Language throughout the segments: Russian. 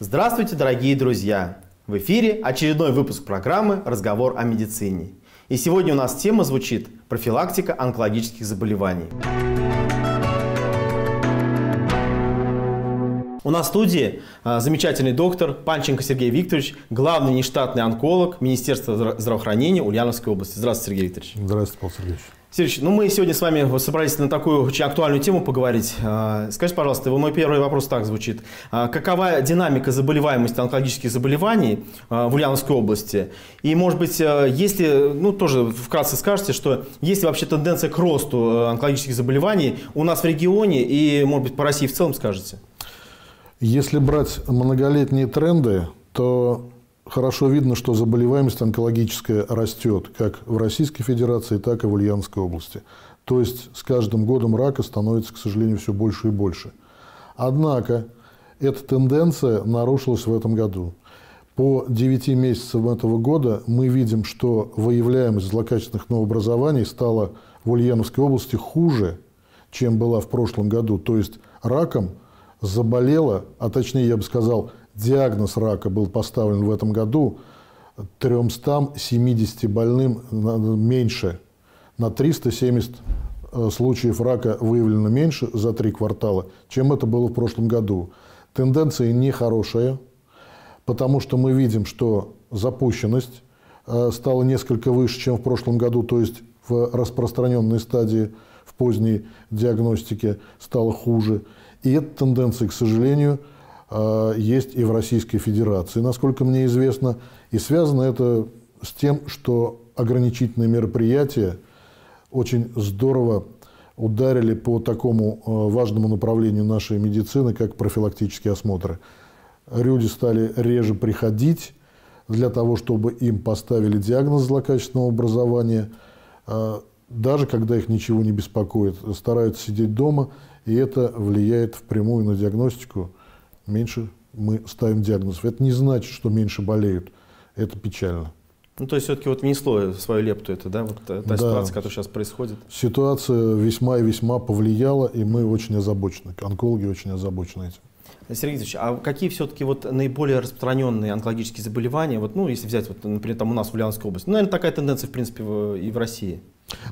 Здравствуйте, дорогие друзья! В эфире очередной выпуск программы «Разговор о медицине». И сегодня у нас тема звучит «Профилактика онкологических заболеваний». У нас в студии а, замечательный доктор Панченко Сергей Викторович, главный нештатный онколог Министерства здравоохранения Ульяновской области. Здравствуйте, Сергей Викторович. Здравствуйте, Павел Сергеевич. Сергей, ну мы сегодня с вами собрались на такую очень актуальную тему поговорить. А, скажите, пожалуйста, мой первый вопрос так звучит. А, какова динамика заболеваемости онкологических заболеваний а, в Ульяновской области? И, может быть, если, ну тоже вкратце скажете, что есть ли вообще тенденция к росту онкологических заболеваний у нас в регионе и, может быть, по России в целом скажете? Если брать многолетние тренды, то хорошо видно, что заболеваемость онкологическая растет как в Российской Федерации, так и в Ульяновской области. То есть с каждым годом рака становится, к сожалению, все больше и больше. Однако эта тенденция нарушилась в этом году. По 9 месяцам этого года мы видим, что выявляемость злокачественных новообразований стала в Ульяновской области хуже, чем была в прошлом году. То есть раком заболело, а точнее я бы сказал, Диагноз рака был поставлен в этом году 370 больным меньше. На 370 э, случаев рака выявлено меньше за три квартала, чем это было в прошлом году. Тенденция нехорошая, потому что мы видим, что запущенность э, стала несколько выше, чем в прошлом году, то есть в распространенной стадии в поздней диагностике стало хуже. И эта тенденция, к сожалению, а, есть и в Российской Федерации, насколько мне известно. И связано это с тем, что ограничительные мероприятия очень здорово ударили по такому а, важному направлению нашей медицины, как профилактические осмотры. Люди стали реже приходить для того, чтобы им поставили диагноз злокачественного образования, а, даже когда их ничего не беспокоит, стараются сидеть дома, и это влияет впрямую на диагностику меньше мы ставим диагнозов. Это не значит, что меньше болеют. Это печально. Ну, то есть все-таки вот внесло свою лепту это, да, вот э, та да. ситуация, которая сейчас происходит? Ситуация весьма и весьма повлияла, и мы очень озабочены, онкологи очень озабочены этим. Сергей Ильич, а какие все-таки вот наиболее распространенные онкологические заболевания, вот, ну, если взять, вот, например, там у нас в Ульяновской области, ну, наверное, такая тенденция, в принципе, и в России?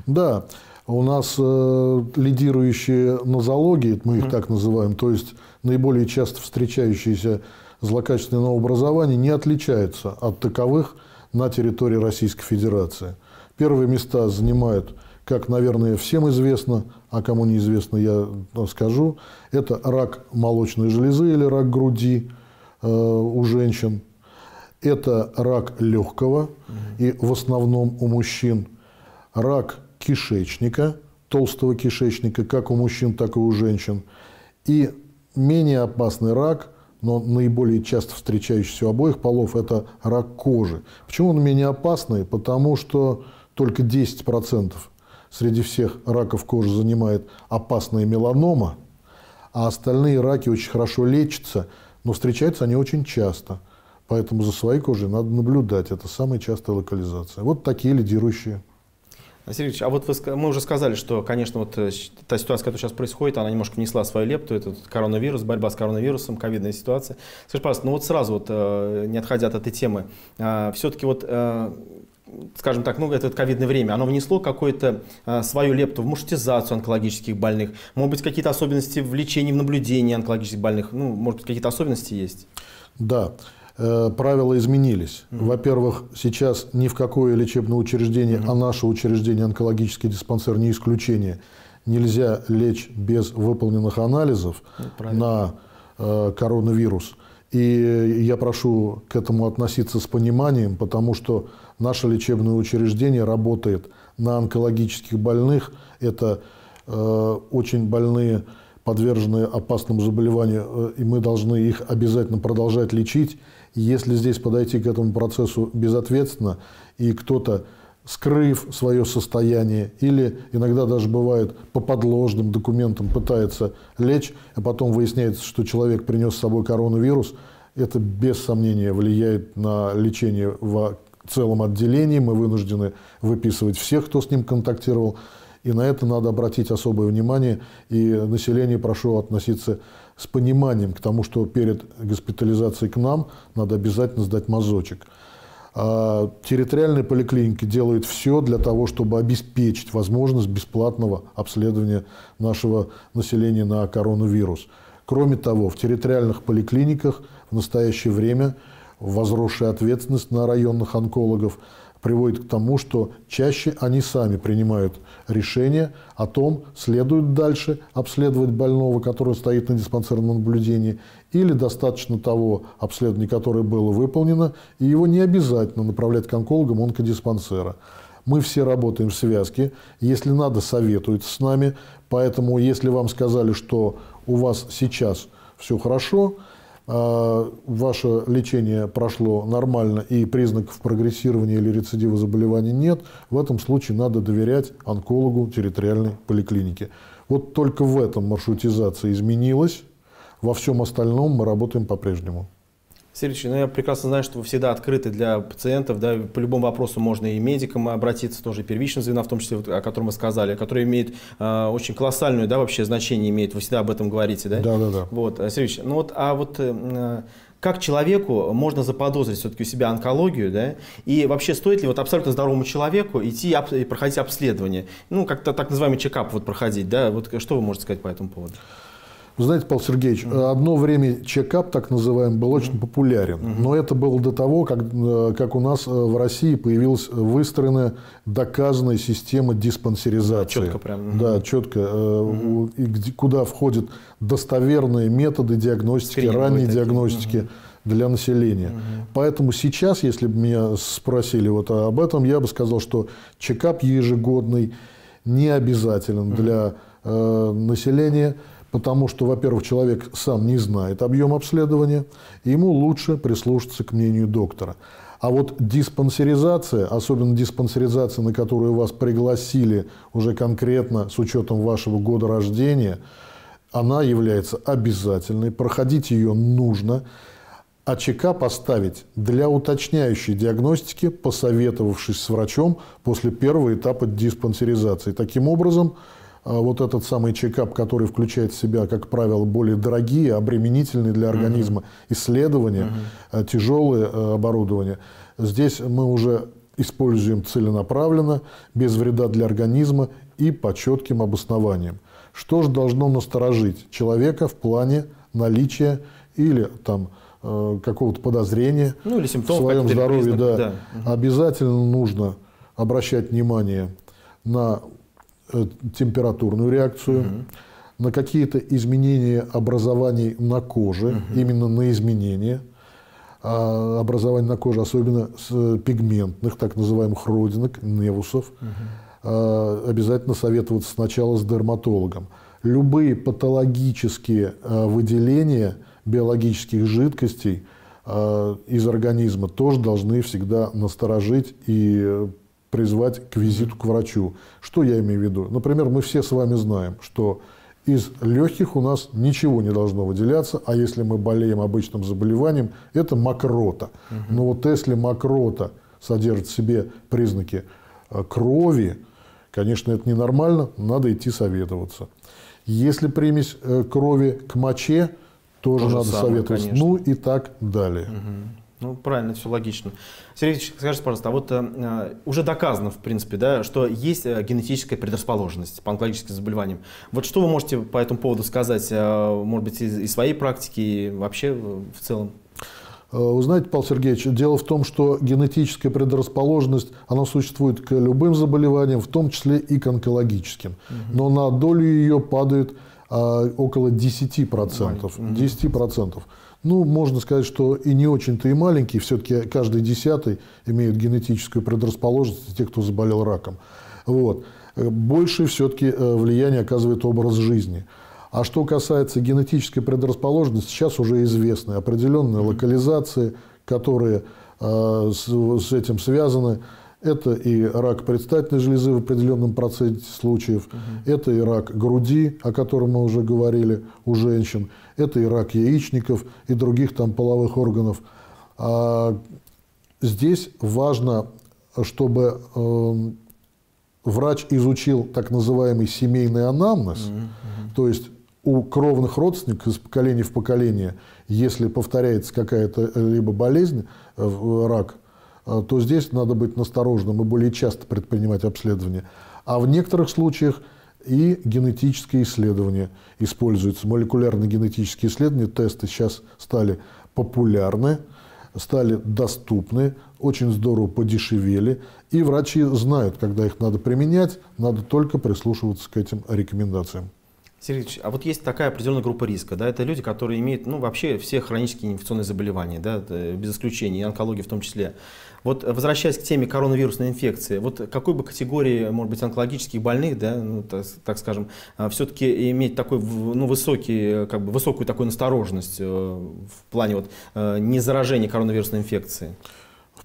Да, у нас э, лидирующие нозологии, мы их так называем, то есть наиболее часто встречающиеся злокачественные образования, не отличаются от таковых на территории Российской Федерации. Первые места занимают, как, наверное, всем известно, а кому неизвестно, я э, скажу, это рак молочной железы или рак груди э, у женщин, это рак легкого и в основном у мужчин – рак кишечника, толстого кишечника, как у мужчин, так и у женщин, и менее опасный рак, но наиболее часто встречающийся у обоих полов, это рак кожи. Почему он менее опасный? Потому что только 10% среди всех раков кожи занимает опасная меланома, а остальные раки очень хорошо лечатся, но встречаются они очень часто. Поэтому за своей кожей надо наблюдать. Это самая частая локализация. Вот такие лидирующие. Василий Ильич, а вот вы, мы уже сказали, что, конечно, вот э, та ситуация, которая сейчас происходит, она немножко внесла свою лепту, это коронавирус, борьба с коронавирусом, ковидная ситуация. Скажи, пожалуйста, ну вот сразу вот, э, не отходя от этой темы, э, все-таки вот скажем так, ну, это ковидное время, оно внесло какую-то а, свою лепту в мушетизацию онкологических больных? Может быть, какие-то особенности в лечении, в наблюдении онкологических больных? Ну, может быть, какие-то особенности есть? Да. Э, правила изменились. Во-первых, сейчас ни в какое лечебное учреждение, а наше учреждение онкологический диспансер не исключение, нельзя лечь без выполненных анализов ну, Правильно. на э, коронавирус. И я прошу к этому относиться с пониманием, потому что наше лечебное учреждение работает на онкологических больных. Это э, очень больные, подверженные опасному заболеванию, и мы должны их обязательно продолжать лечить если здесь подойти к этому процессу безответственно, и кто-то, скрыв свое состояние, или иногда даже бывает по подложным документам пытается лечь, а потом выясняется, что человек принес с собой коронавирус, это без сомнения влияет на лечение в целом отделении. Мы вынуждены выписывать всех, кто с ним контактировал. И на это надо обратить особое внимание. И население прошу относиться с пониманием к тому, что перед госпитализацией к нам надо обязательно сдать мазочек. А территориальные поликлиники делают все для того, чтобы обеспечить возможность бесплатного обследования нашего населения на коронавирус. Кроме того, в территориальных поликлиниках в настоящее время возросшая ответственность на районных онкологов – приводит к тому, что чаще они сами принимают решение о том, следует дальше обследовать больного, который стоит на диспансерном наблюдении, или достаточно того обследования, которое было выполнено, и его не обязательно направлять к онкологам онкодиспансера. Мы все работаем в связке, если надо, советуют с нами, поэтому если вам сказали, что у вас сейчас все хорошо – а ваше лечение прошло нормально и признаков прогрессирования или рецидива заболевания нет, в этом случае надо доверять онкологу территориальной поликлиники. Вот только в этом маршрутизация изменилась, во всем остальном мы работаем по-прежнему. Сергей ну я прекрасно знаю, что вы всегда открыты для пациентов, да, по любому вопросу можно и медикам обратиться, тоже первичным звена, в том числе, о котором вы сказали, который имеет э, очень колоссальное, да, вообще значение имеет, вы всегда об этом говорите, да? Да, да, да. Вот, э, Сергей ну вот, а вот э, э как человеку можно заподозрить все-таки у себя онкологию, да? И вообще стоит ли вот абсолютно здоровому человеку идти и проходить обследование? Ну, как-то так называемый чекап вот проходить, да? Вот э, что вы можете сказать по этому поводу? Вы ну, знаете, Павел Сергеевич, одно время чекап, так называемый, был очень популярен. Но это было до того, как, э, как у нас э, в России появилась э, выстроенная доказанная система диспансеризации. А четко прям. Да, четко. И куда входят достоверные методы диагностики, Скрининговые ранней такие. диагностики. для населения. Поэтому сейчас, если бы меня спросили вот об этом, я бы сказал, что чекап ежегодный не обязателен для населения потому что, во-первых, человек сам не знает объем обследования, ему лучше прислушаться к мнению доктора. А вот диспансеризация, особенно диспансеризация, на которую вас пригласили уже конкретно с учетом вашего года рождения, она является обязательной, проходить ее нужно, а ЧК поставить для уточняющей диагностики, посоветовавшись с врачом после первого этапа диспансеризации. Таким образом, а вот этот самый чекап, который включает в себя, как правило, более дорогие, обременительные для организма mm-hmm. исследования, mm-hmm. Э, тяжелые э, оборудования. Здесь мы уже используем целенаправленно, без вреда для организма и по четким обоснованиям. Что же должно насторожить человека в плане наличия или там э, какого-то подозрения ну, или симптом, в своем здоровье, признак, да, да. Обязательно нужно обращать внимание на Э, температурную реакцию, угу. на какие-то изменения образований на коже, угу. именно на изменения а, образования на коже, особенно с пигментных, так называемых родинок, невусов, угу. обязательно советоваться сначала с дерматологом. Любые патологические а, выделения биологических жидкостей из организма тоже должны всегда насторожить и призвать к визиту к врачу. Что я имею в виду? Например, мы все с вами знаем, что из легких у нас ничего не должно выделяться, а если мы болеем обычным заболеванием, это мокрота. Угу. Но вот если мокрота содержит в себе признаки э, крови, конечно, это ненормально, надо идти советоваться. Если примесь э, крови к моче, тоже То надо самое, советоваться. Конечно. Ну и так далее. Угу. Ну, правильно, все логично. Сергей Викторович, скажите, пожалуйста, а вот э, э уже доказано, в принципе, да, что есть э, генетическая предрасположенность по онкологическим заболеваниям. Вот что вы можете по этому поводу сказать, э, может быть, из, из своей практики и вообще э, в целом? Вы знаете, Павел Сергеевич, дело в том, что генетическая предрасположенность, она существует к любым заболеваниям, в том числе и к онкологическим. Но на долю ее падают а около 10%. Маленький. 10%. Ну, можно сказать, что и не очень-то и маленькие, все-таки каждый десятый имеет генетическую предрасположенность те, кто заболел раком. Вот. Э, больше все-таки э, влияние оказывает образ жизни. А что касается генетической предрасположенности, сейчас уже известны определенные локализации, которые э, с этим связаны. Это и рак предстательной железы в определенном проценте случаев, угу. это и рак груди, о котором мы уже говорили у женщин, это и рак яичников и других там половых органов. А здесь важно, чтобы э, врач изучил так называемый семейный анамнез, угу. то есть у кровных родственников из поколения в поколение, если повторяется какая-то э, либо болезнь, э, э, рак – а, то здесь надо быть насторожным и более часто предпринимать обследования. А в некоторых случаях и генетические исследования используются. Молекулярно-генетические исследования, тесты сейчас стали популярны, стали доступны, очень здорово подешевели. И врачи знают, когда их надо применять, надо только прислушиваться к этим рекомендациям. Сергей а вот есть такая определенная группа риска, да, это люди, которые имеют, ну, вообще все хронические инфекционные заболевания, да, без исключения, и онкологии в том числе. Вот возвращаясь к теме коронавирусной инфекции, вот какой бы категории, может быть, онкологических больных, да, ну, так, так скажем, а, все-таки иметь такой, ну, высокий, как бы высокую такую настороженность э, в плане вот э, не заражения коронавирусной инфекции?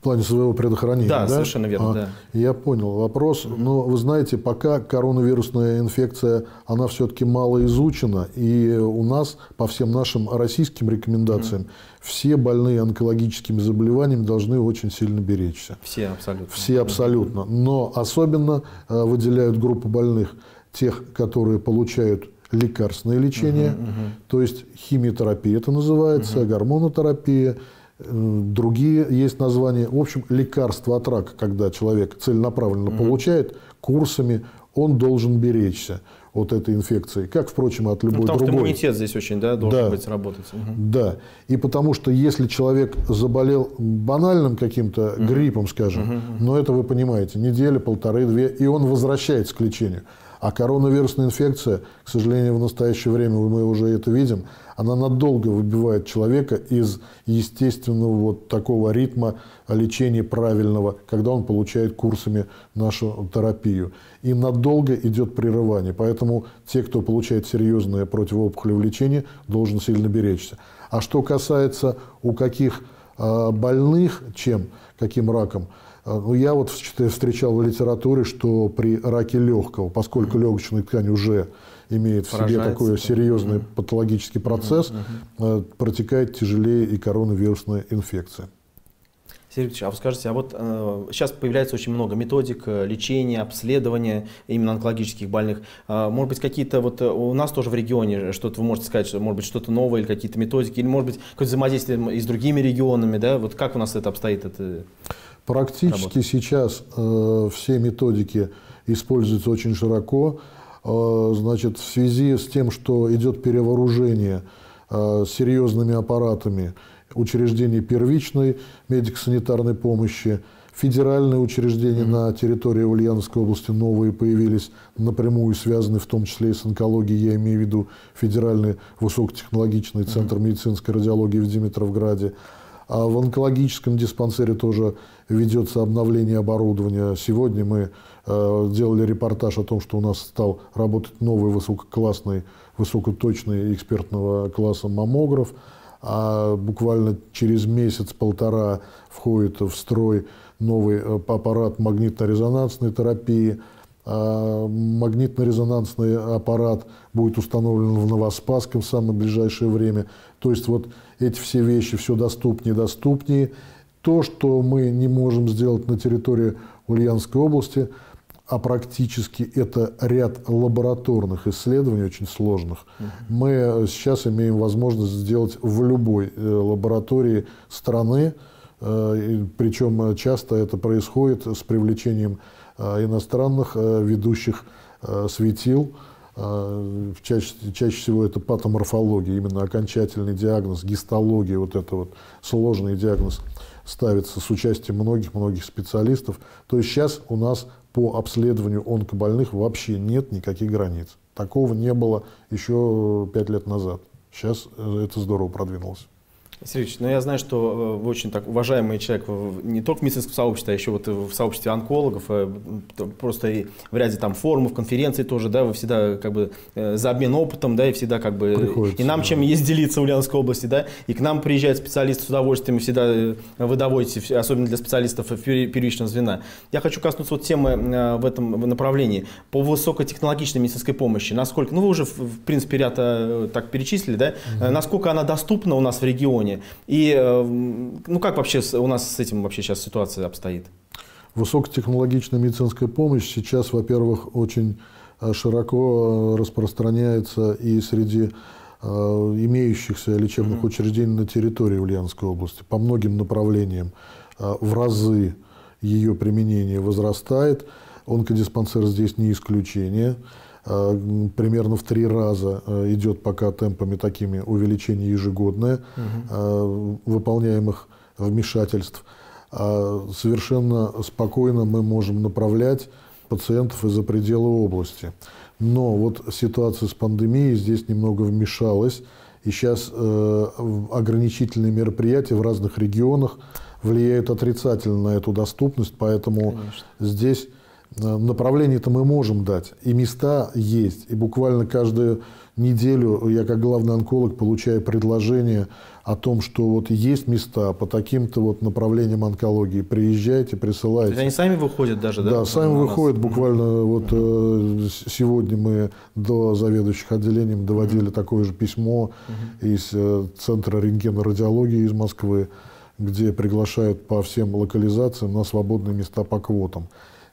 плане своего предохранения. Да, да? совершенно верно. А, да. Я понял вопрос. Но вы знаете, пока коронавирусная инфекция, она все-таки мало изучена, и у нас по всем нашим российским рекомендациям все больные онкологическими заболеваниями должны очень сильно беречься. Все абсолютно. Все абсолютно. Но особенно э, выделяют группу больных тех, которые получают лекарственное лечение, угу, угу. то есть химиотерапия это называется, угу. гормонотерапия Другие есть названия. В общем, лекарство от рака, когда человек целенаправленно угу. получает курсами, он должен беречься от этой инфекции, как, впрочем, от любой потому ну, другой. Потому что иммунитет здесь очень да, должен да. быть работать. Угу. Да. И потому что если человек заболел банальным каким-то угу. гриппом, скажем, угу. но это вы понимаете, неделя, полторы, две, и он возвращается к лечению. А коронавирусная инфекция, к сожалению, в настоящее время мы уже это видим, она надолго выбивает человека из естественного вот такого ритма лечения правильного, когда он получает курсами нашу терапию. И надолго идет прерывание. Поэтому те, кто получает серьезное противоопухолевое лечение, должен сильно беречься. А что касается у каких а, больных чем, каким раком, а, ну Я вот встречал в литературе, что при раке легкого, поскольку легочная ткань уже имеет в себе такой серьезный угу. патологический процесс, угу, протекает тяжелее и коронавирусная инфекция. Сергей а вы скажите, а вот э, сейчас появляется очень много методик э, лечения, обследования именно онкологических больных. Э, может быть, какие-то вот э, у нас тоже в регионе что-то вы можете сказать, что, может быть, что-то новое или какие-то методики, или, может быть, какое-то взаимодействие и с другими регионами, да? Вот как у нас это обстоит? Это... Практически работать. сейчас э, все методики используются очень широко. Э, значит, в связи с тем, что идет перевооружение э, серьезными аппаратами учреждений первичной медико-санитарной помощи, федеральные учреждения mm-hmm. на территории Ульяновской области новые появились, напрямую связаны в том числе и с онкологией, я имею в виду федеральный высокотехнологичный центр mm-hmm. медицинской радиологии в Димитровграде. А в онкологическом диспансере тоже ведется обновление оборудования. Сегодня мы э, делали репортаж о том, что у нас стал работать новый высококлассный, высокоточный экспертного класса маммограф. А буквально через месяц-полтора входит в строй новый э, аппарат магнитно-резонансной терапии. А магнитно-резонансный аппарат будет установлен в Новоспасском в самое ближайшее время. То есть вот эти все вещи все доступнее и доступнее. То, что мы не можем сделать на территории Ульяновской области, а практически это ряд лабораторных исследований очень сложных, мы э, сейчас имеем возможность сделать в любой э, лаборатории страны, э, причем часто это происходит с привлечением иностранных ведущих светил, а, чаще, чаще всего это патоморфология, именно окончательный диагноз, гистология, вот это вот сложный диагноз ставится с участием многих-многих специалистов. То есть сейчас у нас по обследованию онкобольных вообще нет никаких границ. Такого не было еще пять лет назад. Сейчас э, это здорово продвинулось. Сергеевич, ну я знаю, что э, вы очень так уважаемый человек не только в медицинском сообществе, а еще вот э, в сообществе онкологов, э, просто и в ряде там форумов, конференций тоже, да, вы всегда как бы за обмен опытом, да, и всегда как бы... и нам да. чем есть делиться в Ульяновской области, да, и к нам приезжают специалисты с удовольствием, и всегда вы доводите, особенно для специалистов первичного звена. Я хочу коснуться вот темы в этом направлении. По высокотехнологичной медицинской помощи, насколько, ну вы уже в принципе ряд так перечислили, да, mm насколько она доступна у нас в регионе, плане. И э, ну как вообще у нас с этим вообще сейчас ситуация обстоит? Высокотехнологичная медицинская помощь сейчас, во-первых, очень э, широко э, распространяется и среди имеющихся лечебных mm-hmm. учреждений на территории Ульяновской области. По многим направлениям в разы ее применение возрастает. Онкодиспансер здесь не исключение. Э, примерно в три раза э, идет пока темпами такими увеличение ежегодное угу. выполняемых вмешательств. А совершенно спокойно мы можем направлять пациентов из-за пределы области. Но вот ситуация с пандемией здесь немного вмешалась, и сейчас ограничительные мероприятия в разных регионах влияют отрицательно на эту доступность, поэтому Конечно. здесь Э, направление-то мы можем дать, и места есть, и буквально каждую неделю я как главный онколог получаю предложение о том, что вот есть места по таким-то вот направлениям онкологии, приезжайте, присылайте. они сами выходят даже, да? Да, сами выходят, нас. буквально вот э, сегодня мы до заведующих отделением доводили mm-hmm. такое же письмо mm-hmm. из э, Центра рентгенорадиологии из Москвы, где приглашают по всем локализациям на свободные места по квотам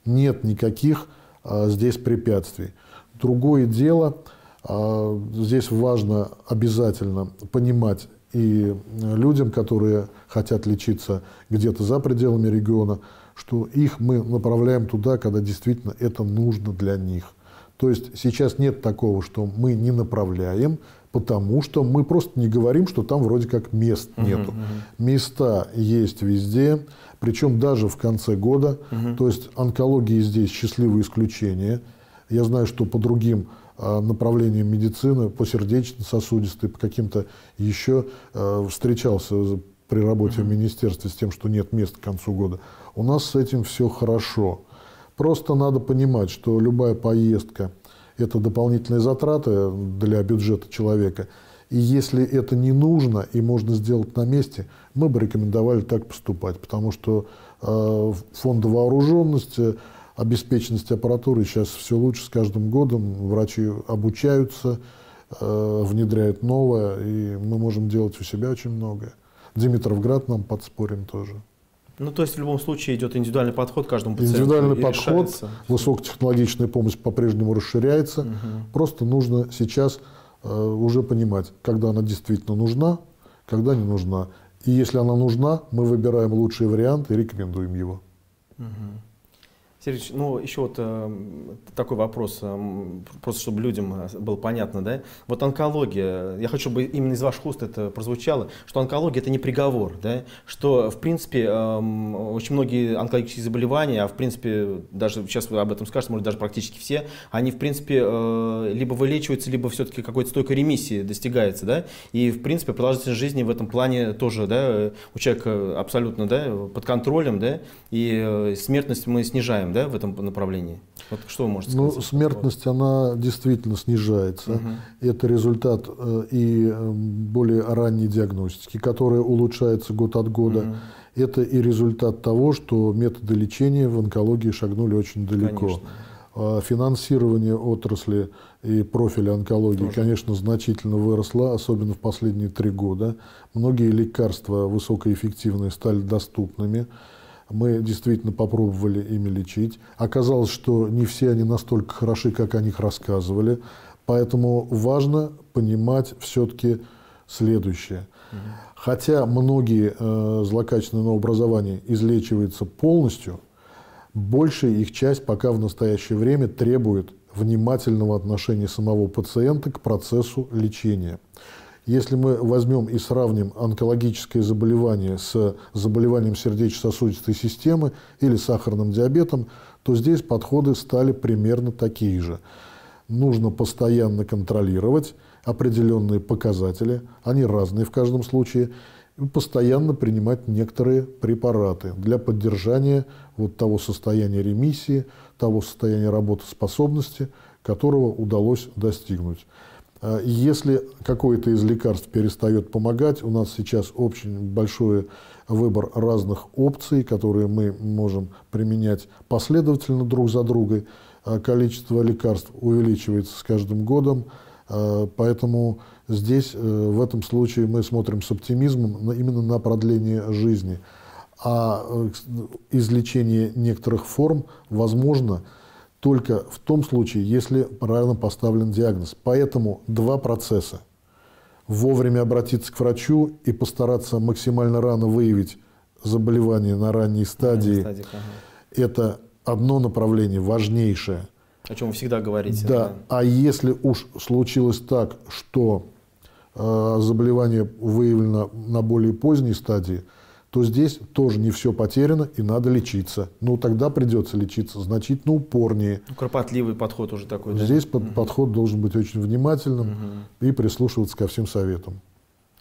нет никаких а, здесь препятствий. Другое дело, а, здесь важно обязательно понимать и э, людям, которые хотят лечиться где-то за пределами региона, что их мы направляем туда, когда действительно это нужно для них. То есть сейчас нет такого, что мы не направляем, потому что мы просто не говорим, что там вроде как мест нету. Угу, угу. Места есть везде, причем даже в конце года. Угу. То есть онкология здесь счастливое исключение. Я знаю, что по другим а, направлениям медицины, по сердечно-сосудистой, по каким-то еще а, встречался при работе в министерстве с тем, что нет мест к концу года. У нас с этим все хорошо. Просто надо понимать, что любая поездка – это дополнительные затраты для бюджета человека. И если это не нужно и можно сделать на месте, мы бы рекомендовали так поступать, потому что э, фонды вооруженности, обеспеченность аппаратуры сейчас все лучше с каждым годом, врачи обучаются, э, внедряют новое, и мы можем делать у себя очень многое. Димитровград нам подспорим тоже. Ну, то есть в любом случае идет индивидуальный подход к каждому пациенту. Индивидуальный подход, решается. высокотехнологичная помощь по-прежнему расширяется. Угу. Просто нужно сейчас э, уже понимать, когда она действительно нужна, когда не нужна. И если она нужна, мы выбираем лучший вариант и рекомендуем его. Угу. Сергей ну еще вот э, такой вопрос, э, просто чтобы людям э, было понятно, да? Вот онкология, я хочу, чтобы именно из ваших уст это прозвучало, что онкология это не приговор, да? Что, в принципе, э, очень многие онкологические заболевания, а в принципе, даже сейчас вы об этом скажете, может, даже практически все, они, в принципе, э, либо вылечиваются, либо все-таки какой-то стойкой ремиссии достигается, да? И, в принципе, продолжительность жизни в этом плане тоже, да, э, у человека абсолютно, да, под контролем, да, и э, смертность мы снижаем, да? да, в этом направлении? Вот что вы можете ну, сказать? Ну, смертность, она действительно снижается. Угу. Это результат э, и эм, более ранней диагностики, которая улучшается год от года. Угу это и результат того, что методы лечения в онкологии шагнули очень далеко. Конечно. А финансирование отрасли и профиля онкологии, Тоже. конечно, значительно выросло, особенно в последние три года. Многие лекарства высокоэффективные стали доступными. Мы действительно попробовали ими лечить. Оказалось, что не все они настолько хороши, как о них рассказывали. Поэтому важно понимать все-таки следующее. Хотя многие э, злокачественные новообразования излечиваются полностью, большая их часть пока в настоящее время требует внимательного отношения самого пациента к процессу лечения. Если мы возьмем и сравним онкологическое заболевание с заболеванием сердечно-сосудистой системы или сахарным диабетом, то здесь подходы стали примерно такие же. Нужно постоянно контролировать определенные показатели, они разные в каждом случае, и постоянно принимать некоторые препараты для поддержания вот того состояния ремиссии, того состояния работоспособности, которого удалось достигнуть. А, если какое-то из лекарств перестает помогать, у нас сейчас очень большой выбор разных опций, которые мы можем применять последовательно друг за другом. А, количество лекарств увеличивается с каждым годом, а, поэтому здесь, э, в этом случае, мы смотрим с оптимизмом именно на продление жизни. А э, излечение некоторых форм возможно – только в том случае, если правильно поставлен диагноз. Поэтому два процесса. Вовремя обратиться к врачу и постараться максимально рано выявить заболевание на ранней стадии. стадии Это одно направление, важнейшее. О чем вы всегда говорите. Да, да. а если уж случилось так, что э, заболевание выявлено на более поздней стадии – то здесь тоже не все потеряно и надо лечиться. ну тогда придется лечиться значительно упорнее. Ну, кропотливый подход уже такой. Здесь да? под, угу. подход должен быть очень внимательным угу. и прислушиваться ко всем советам.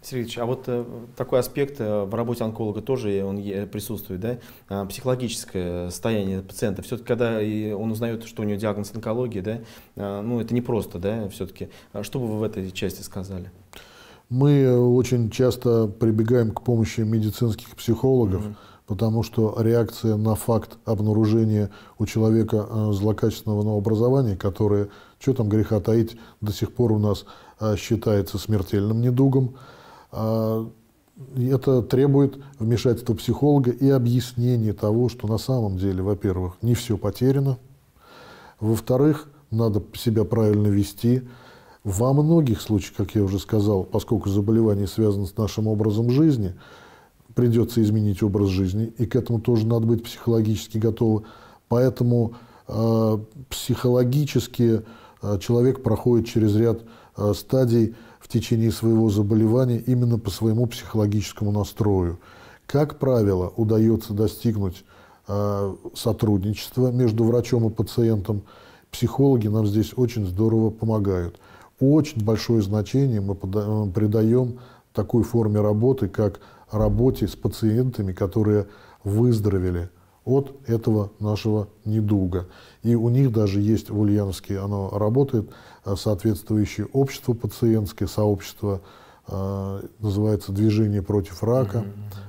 Сергей а вот э, такой аспект э, в работе онколога тоже э, он присутствует, да? А, психологическое состояние пациента. Все-таки, когда он узнает, что у него диагноз онкологии, да, а, ну это непросто, да, все-таки. А что бы вы в этой части сказали? Мы э, очень часто прибегаем к помощи медицинских психологов, угу. потому что реакция на факт обнаружения у человека э, злокачественного новообразования, которое, что там греха таить, до сих пор у нас э, считается смертельным недугом, а, это требует вмешательства психолога и объяснения того, что на самом деле, во-первых, не все потеряно, во-вторых, надо себя правильно вести, во многих случаях, как я уже сказал, поскольку заболевание связано с нашим образом жизни, придется изменить образ жизни, и к этому тоже надо быть психологически готовы. Поэтому э, психологически э, человек проходит через ряд э, стадий в течение своего заболевания именно по своему психологическому настрою. Как правило, удается достигнуть э, сотрудничества между врачом и пациентом. Психологи нам здесь очень здорово помогают очень большое значение мы э, придаем такой форме работы, как работе с пациентами, которые выздоровели от этого нашего недуга. И у них даже есть в Ульяновске, оно работает, э, соответствующее общество пациентское, сообщество, э, называется «Движение против рака».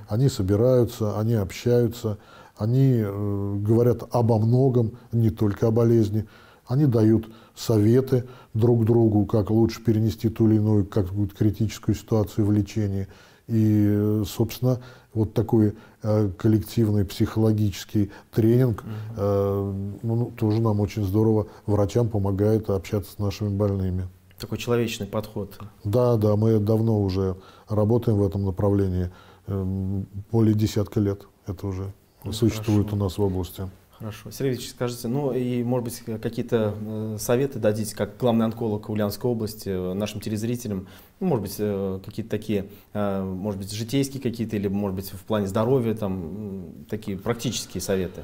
Они собираются, они общаются, они говорят обо многом, не только о болезни. Они дают советы друг другу, как лучше перенести ту или иную какую-то критическую ситуацию в лечении. И, э, собственно, вот такой э, коллективный психологический тренинг э, ну, тоже нам очень здорово, врачам помогает общаться с нашими больными. Такой человечный подход. Да, да, мы давно уже работаем в этом направлении, эм, более десятка лет это уже ну, существует хорошо. у нас в области. Хорошо. Сергей Ильич, скажите, ну и, может быть, какие-то э, советы дадите, как главный онколог Ульяновской области, э, нашим телезрителям, ну, может быть, э, какие-то такие, может быть, житейские какие-то, или, может быть, в плане здоровья, там, такие практические советы?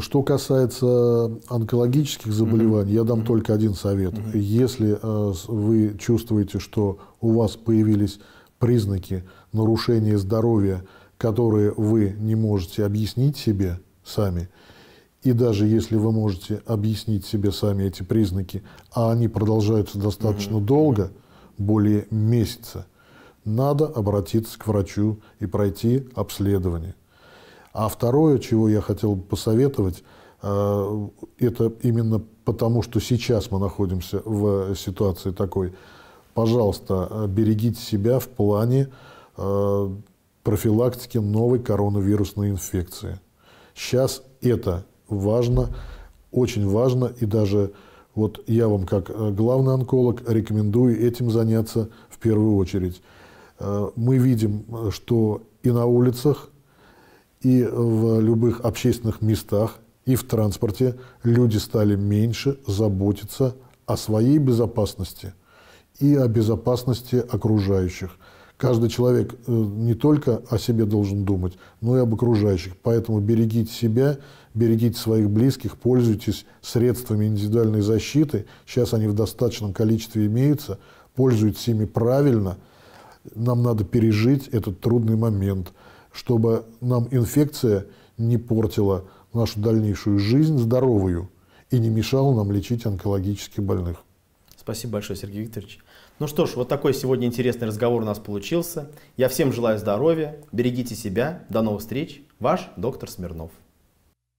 Что касается онкологических заболеваний, mm-hmm. я дам mm-hmm. только один совет. Mm-hmm. Если вы чувствуете, что у вас появились признаки нарушения здоровья, которые вы не можете объяснить себе сами, и даже если вы можете объяснить себе сами эти признаки, а они продолжаются достаточно mm-hmm. долго, более месяца, надо обратиться к врачу и пройти обследование. А второе, чего я хотел бы посоветовать, э, это именно потому, что сейчас мы находимся в ситуации такой. Пожалуйста, э, берегите себя в плане э, профилактики новой коронавирусной инфекции. Сейчас это важно, очень важно, и даже вот я вам как э, главный онколог рекомендую этим заняться в первую очередь. Э, мы видим, э, что и на улицах, и в любых общественных местах, и в транспорте люди стали меньше заботиться о своей безопасности и о безопасности окружающих. Каждый человек э, не только о себе должен думать, но и об окружающих. Поэтому берегите себя, берегите своих близких, пользуйтесь средствами индивидуальной защиты. Сейчас они в достаточном количестве имеются. Пользуйтесь ими правильно. Нам надо пережить этот трудный момент, чтобы нам инфекция не портила нашу дальнейшую жизнь здоровую и не мешала нам лечить онкологически больных. Спасибо большое, Сергей Викторович. Ну что ж, вот такой сегодня интересный разговор у нас получился. Я всем желаю здоровья, берегите себя, до новых встреч. Ваш доктор Смирнов.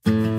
thank you